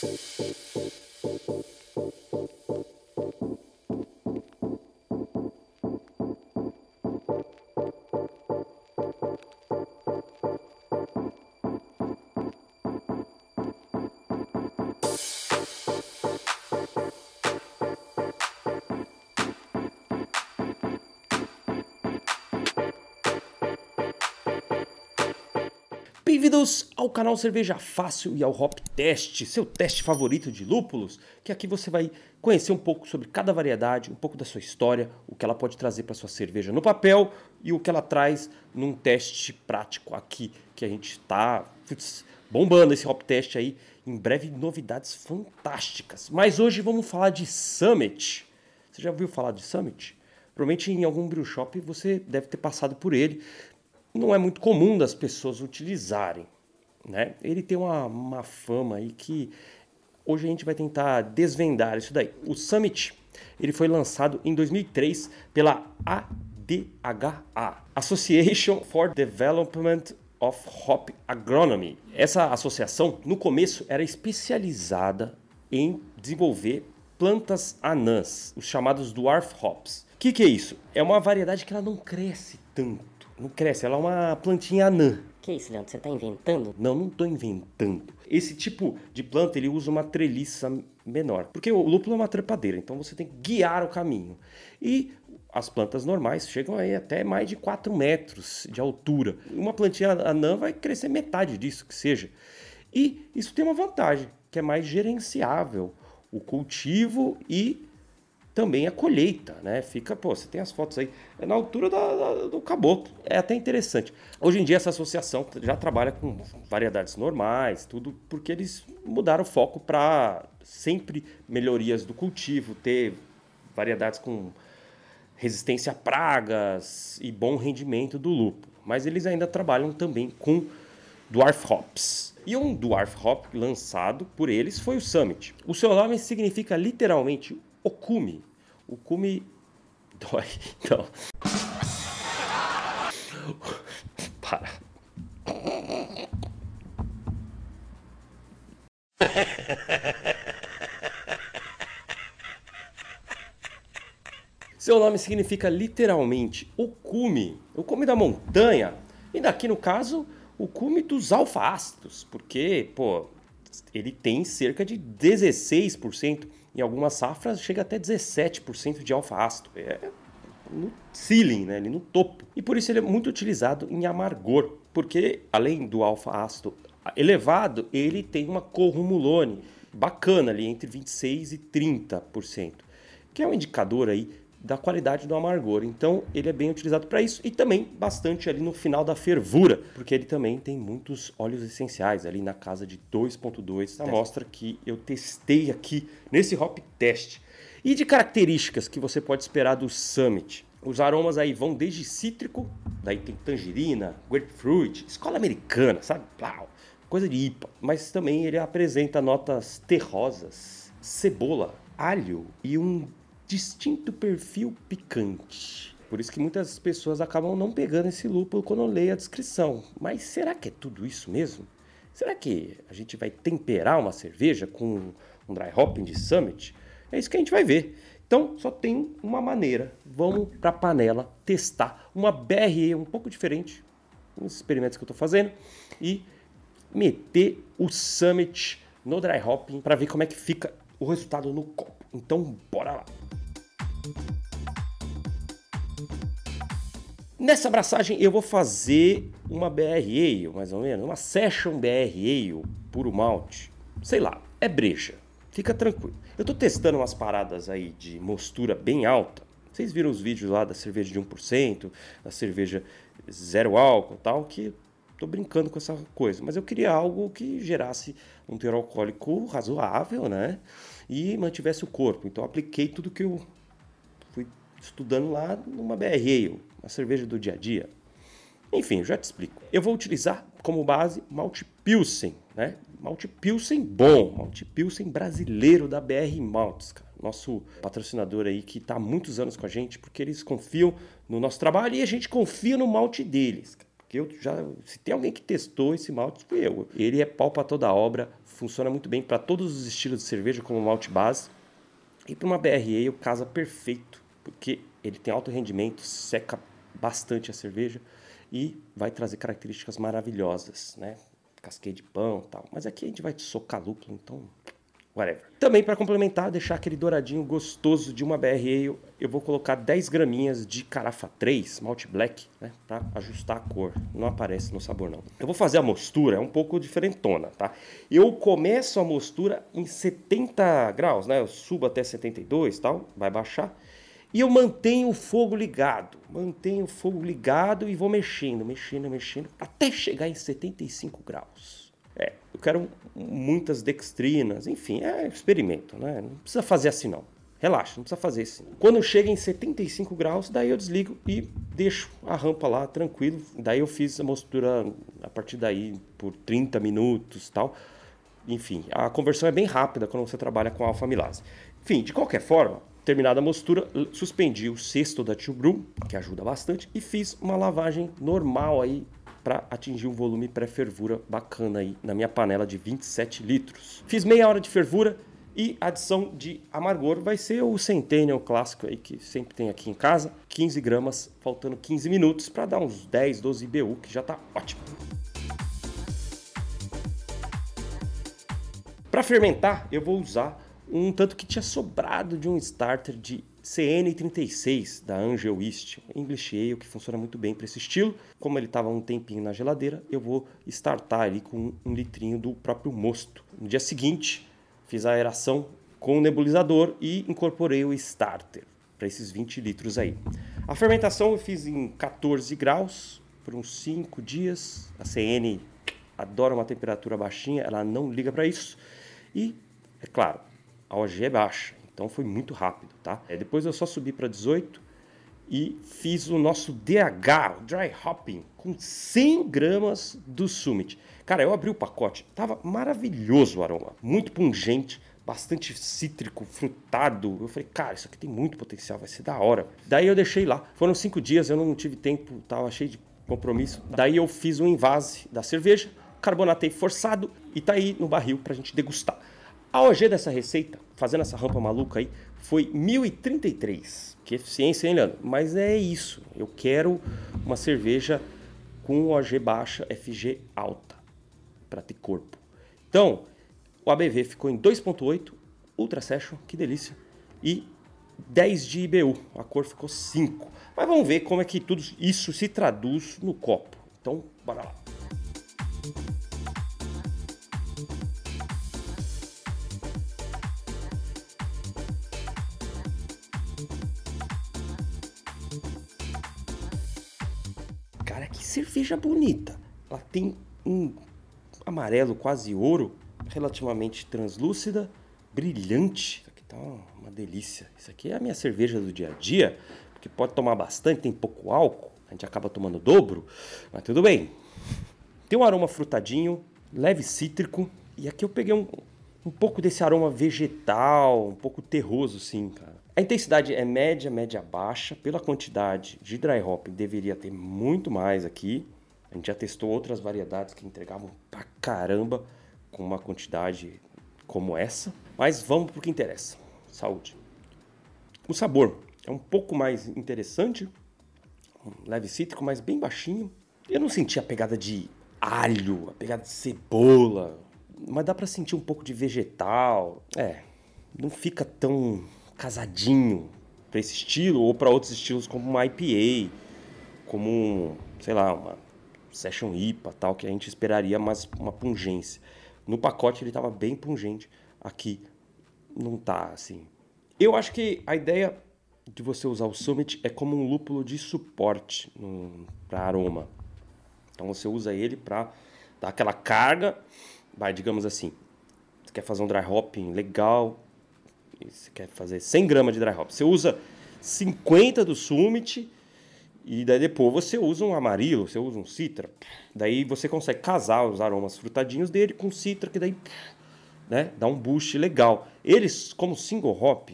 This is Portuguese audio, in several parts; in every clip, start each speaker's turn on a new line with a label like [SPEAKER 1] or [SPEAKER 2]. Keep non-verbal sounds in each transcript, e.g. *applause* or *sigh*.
[SPEAKER 1] Thank you. Bem-vindos ao canal Cerveja Fácil e ao Hop Test, seu teste favorito de lúpulos, que aqui você vai conhecer um pouco sobre cada variedade, um pouco da sua história, o que ela pode trazer para sua cerveja no papel e o que ela traz num teste prático aqui, que a gente está bombando esse Hop Test aí, em breve novidades fantásticas. Mas hoje vamos falar de Summit. Você já ouviu falar de Summit? Provavelmente em algum brew shop você deve ter passado por ele, não é muito comum das pessoas utilizarem. Né? Ele tem uma, uma fama aí que hoje a gente vai tentar desvendar isso daí. O Summit ele foi lançado em 2003 pela ADHA, Association for Development of Hop Agronomy. Essa associação, no começo, era especializada em desenvolver plantas anãs, os chamados dwarf hops. O que, que é isso? É uma variedade que ela não cresce tanto não cresce, ela é uma plantinha anã. Que isso, Leandro? Você está inventando? Não, não estou inventando. Esse tipo de planta ele usa uma treliça menor, porque o lúpulo é uma trepadeira, então você tem que guiar o caminho. E as plantas normais chegam aí até mais de 4 metros de altura. Uma plantinha anã vai crescer metade disso que seja. E isso tem uma vantagem, que é mais gerenciável o cultivo e também a colheita, né? Fica, pô, você tem as fotos aí, é na altura da, da, do caboclo. É até interessante. Hoje em dia essa associação já trabalha com variedades normais, tudo, porque eles mudaram o foco para sempre melhorias do cultivo, ter variedades com resistência a pragas e bom rendimento do lupo. Mas eles ainda trabalham também com dwarf hops. E um dwarf hop lançado por eles foi o Summit. O seu nome significa literalmente Okumi, o cume dói, *laughs* então. Para. Seu nome significa literalmente o cume, o cume da montanha. E daqui no caso, o cume dos alfa-ácidos, porque, pô, ele tem cerca de 16% em algumas safras chega até 17% de alfa-ácido. É no ceiling, né? ele no topo. E por isso ele é muito utilizado em amargor, porque além do alfa-ácido elevado, ele tem uma corrumulone bacana ali entre 26 e 30%, que é um indicador aí da qualidade do amargor. Então, ele é bem utilizado para isso e também bastante ali no final da fervura, porque ele também tem muitos óleos essenciais, ali na casa de 2.2, mostra que eu testei aqui nesse hop test. E de características que você pode esperar do Summit? Os aromas aí vão desde cítrico, daí tem tangerina, grapefruit, escola americana, sabe? Plau, coisa de IPA. Mas também ele apresenta notas terrosas, cebola, alho e um distinto perfil picante. Por isso que muitas pessoas acabam não pegando esse lúpulo quando leem a descrição. Mas será que é tudo isso mesmo? Será que a gente vai temperar uma cerveja com um dry hopping de Summit? É isso que a gente vai ver. Então, só tem uma maneira. Vamos para a panela testar uma BRE um pouco diferente, uns experimentos que eu estou fazendo, e meter o Summit no dry hopping para ver como é que fica o resultado no copo. Então, bora lá! Nessa abraçagem eu vou fazer uma BR mais ou menos, uma Session BR puro malte, sei lá, é breja, fica tranquilo. Eu tô testando umas paradas aí de mostura bem alta, vocês viram os vídeos lá da cerveja de 1%, da cerveja zero álcool tal, que tô brincando com essa coisa, mas eu queria algo que gerasse um teor alcoólico razoável, né, e mantivesse o corpo, então apliquei tudo que eu fui estudando lá numa BR Ale, uma cerveja do dia a dia. Enfim, já te explico. Eu vou utilizar como base malte Pilsen, né? Malte Pilsen bom, malte Pilsen brasileiro da BR Maltes, cara. Nosso patrocinador aí que está há muitos anos com a gente, porque eles confiam no nosso trabalho e a gente confia no malte deles. Cara. Porque eu já, se tem alguém que testou esse malte, fui eu. Ele é pau para toda obra, funciona muito bem para todos os estilos de cerveja como malte base e para uma BRE o caso é perfeito, porque ele tem alto rendimento, seca bastante a cerveja e vai trazer características maravilhosas, né? Casquei de pão tal. Mas aqui a gente vai socar lúpulo, então whatever. Também para complementar, deixar aquele douradinho gostoso de uma BR Ale, eu vou colocar 10 graminhas de carafa 3, malt black, né, para ajustar a cor. Não aparece no sabor não. Eu vou fazer a mostura, é um pouco diferentona, tá? Eu começo a mostura em 70 graus, né? Eu subo até 72, tal, vai baixar. E eu mantenho o fogo ligado, mantenho o fogo ligado e vou mexendo, mexendo, mexendo até chegar em 75 graus. É, eu quero muitas dextrinas, enfim, é experimento, né? Não precisa fazer assim não. Relaxa, não precisa fazer assim. Quando chega em 75 graus, daí eu desligo e deixo a rampa lá tranquilo. Daí eu fiz a mostura a partir daí por 30 minutos, tal. Enfim, a conversão é bem rápida quando você trabalha com alfa-milase. Enfim, de qualquer forma, Terminada a mostura, suspendi o cesto da Tio Brum, que ajuda bastante, e fiz uma lavagem normal aí para atingir um volume pré-fervura bacana aí na minha panela de 27 litros. Fiz meia hora de fervura e adição de amargor vai ser o Centennial clássico aí que sempre tem aqui em casa, 15 gramas, faltando 15 minutos para dar uns 10, 12 BU, que já está ótimo. Para fermentar, eu vou usar um tanto que tinha sobrado de um starter de CN36 da Angel East, English Ale, que funciona muito bem para esse estilo. Como ele estava um tempinho na geladeira, eu vou startar ali com um litrinho do próprio mosto. No dia seguinte, fiz a aeração com o nebulizador e incorporei o starter para esses 20 litros aí. A fermentação eu fiz em 14 graus por uns 5 dias. A CN adora uma temperatura baixinha, ela não liga para isso. E, é claro, a OG é baixa. Então foi muito rápido, tá? É, depois eu só subi para 18 e fiz o nosso DH, o dry hopping, com 100 gramas do Summit. Cara, eu abri o pacote, tava maravilhoso o aroma, muito pungente, bastante cítrico, frutado. Eu falei, cara, isso aqui tem muito potencial, vai ser da hora. Daí eu deixei lá. Foram cinco dias, eu não tive tempo, tava cheio de compromisso. Daí eu fiz um invase da cerveja, carbonatei forçado e tá aí no barril pra gente degustar. A OG dessa receita, fazendo essa rampa maluca aí, foi 1033. Que eficiência, hein, Leandro? Mas é isso. Eu quero uma cerveja com OG baixa, FG alta, para ter corpo. Então, o ABV ficou em 2.8, Ultra Session, que delícia, e 10 de IBU, a cor ficou 5. Mas vamos ver como é que tudo isso se traduz no copo. Então, bora lá. Cara, que cerveja bonita. Ela tem um amarelo quase ouro, relativamente translúcida, brilhante. Isso aqui tá uma delícia. Isso aqui é a minha cerveja do dia a dia, porque pode tomar bastante, tem pouco álcool, a gente acaba tomando dobro, mas tudo bem. Tem um aroma frutadinho, leve cítrico, e aqui eu peguei um, um pouco desse aroma vegetal, um pouco terroso, sim, cara. A intensidade é média, média baixa. Pela quantidade de dry hop, deveria ter muito mais aqui. A gente já testou outras variedades que entregavam pra caramba com uma quantidade como essa. Mas vamos pro que interessa. Saúde. O sabor é um pouco mais interessante, um leve cítrico, mas bem baixinho. Eu não senti a pegada de alho, a pegada de cebola, mas dá para sentir um pouco de vegetal. É, não fica tão casadinho para esse estilo ou para outros estilos como uma IPA, como, sei lá, uma session IPA, tal, que a gente esperaria mais uma pungência. No pacote ele estava bem pungente, aqui não tá assim. Eu acho que a ideia de você usar o Summit é como um lúpulo de suporte para aroma. Então você usa ele para dar aquela carga, vai, digamos assim, você quer fazer um dry hopping legal, você quer fazer 100 gramas de dry hop, você usa 50 do Summit e daí depois você usa um amarelo, você usa um citra. Daí você consegue casar os aromas frutadinhos dele com citra, que daí né, dá um boost legal. Eles, como single hop,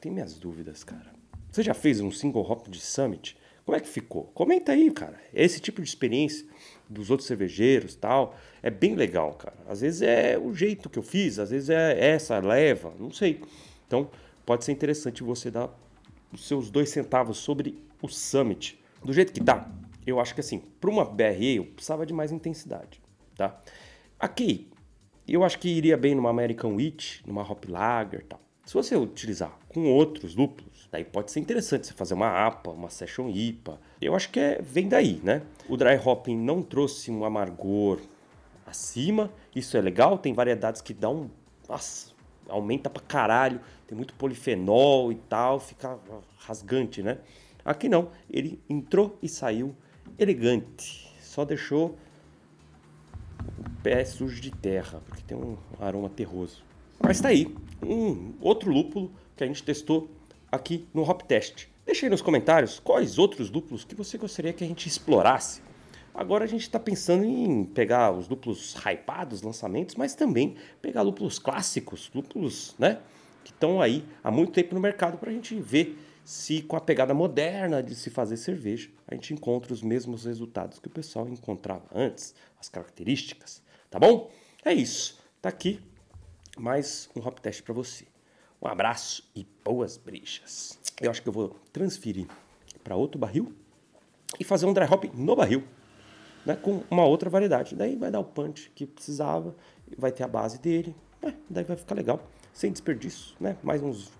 [SPEAKER 1] tem minhas dúvidas, cara. Você já fez um single hop de Summit? Como é que ficou? Comenta aí, cara. É esse tipo de experiência dos outros cervejeiros tal. É bem legal, cara. Às vezes é o jeito que eu fiz, às vezes é essa leva, não sei. Então, pode ser interessante você dar os seus dois centavos sobre o Summit. Do jeito que tá, eu acho que assim, para uma BRE eu precisava de mais intensidade, tá? Aqui, eu acho que iria bem numa American Wheat, numa Hop Lager tal. Se você utilizar com outros lúpulos, daí pode ser interessante você fazer uma APA, uma Session IPA. Eu acho que é, vem daí, né? O dry hopping não trouxe um amargor acima, isso é legal, tem variedades que dão, nossa, aumenta pra caralho, tem muito polifenol e tal, fica rasgante, né? Aqui não, ele entrou e saiu elegante, só deixou o pé sujo de terra, porque tem um aroma terroso. Mas tá aí, um outro lúpulo que a gente testou aqui no Hop Test. Deixe aí nos comentários quais outros lúpulos que você gostaria que a gente explorasse. Agora a gente está pensando em pegar os lúpulos hypados, lançamentos, mas também pegar lúpulos clássicos, lúpulos né, que estão aí há muito tempo no mercado para a gente ver se com a pegada moderna de se fazer cerveja a gente encontra os mesmos resultados que o pessoal encontrava antes, as características, tá bom? É isso, tá aqui mais um hop test para você. Um abraço e boas brechas. Eu acho que eu vou transferir para outro barril e fazer um dry hop no barril, né, com uma outra variedade. Daí vai dar o punch que precisava, vai ter a base dele, né, daí vai ficar legal, sem desperdício, né? Mais uns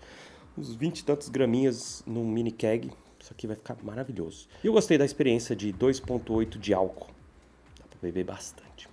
[SPEAKER 1] uns 20 e tantos graminhas num mini keg. Isso aqui vai ficar maravilhoso. E eu gostei da experiência de 2.8 de álcool. Dá para beber bastante.